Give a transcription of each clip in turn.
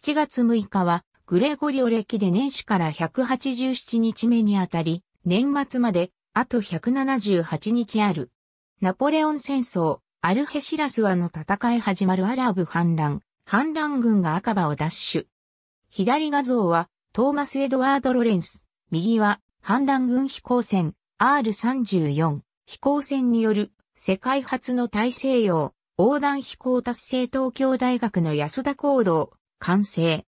7月6日は、グレゴリオ歴で年始から187日目にあたり、年末まで、あと178日ある。ナポレオン戦争、アルヘシラスワの戦い始まるアラブ反乱、反乱軍が赤羽を奪取。左画像は、トーマス・エドワード・ロレンス、右は、反乱軍飛行船、R34、飛行船による、世界初の大西洋、横断飛行達成東京大学の安田行動、完成。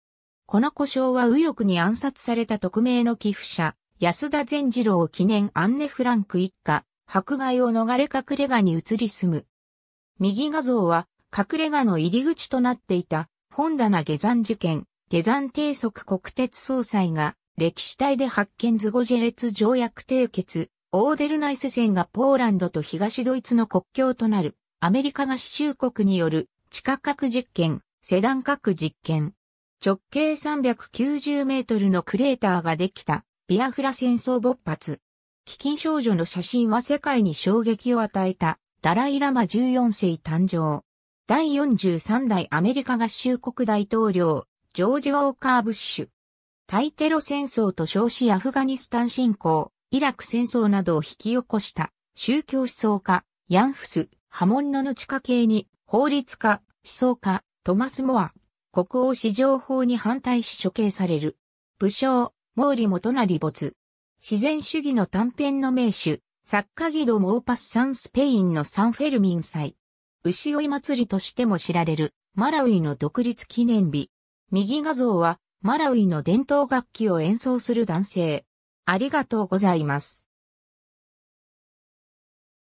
この故障は右翼に暗殺された匿名の寄付者、安田善次郎記念アンネ・フランク一家、迫害を逃れ隠れ家に移り住む。右画像は、隠れ家の入り口となっていた、本棚下山事件、下山低速国鉄総裁が、歴史体で発見図語ジェ列条約締結、オーデルナイス線がポーランドと東ドイツの国境となる、アメリカ合衆国による地下核実験、セダン核実験。直径390メートルのクレーターができた、ビアフラ戦争勃発。飢饉少女の写真は世界に衝撃を与えた、ダライラマ14世誕生。第43代アメリカ合衆国大統領、ジョージ・ウォーカー・ブッシュ。対テロ戦争と称しアフガニスタン侵攻、イラク戦争などを引き起こした宗教思想家、ヤンフス、波紋の後家系に法律家、思想家、トマス・モア、国王史上法に反対し処刑される。武将、毛利元就没。自然主義の短編の名手、作家ギド・モーパス・サン・スペインのサンフェルミン祭。牛追い祭りとしても知られる、マラウイの独立記念日。右画像は、マラウイの伝統楽器を演奏する男性。ありがとうございます。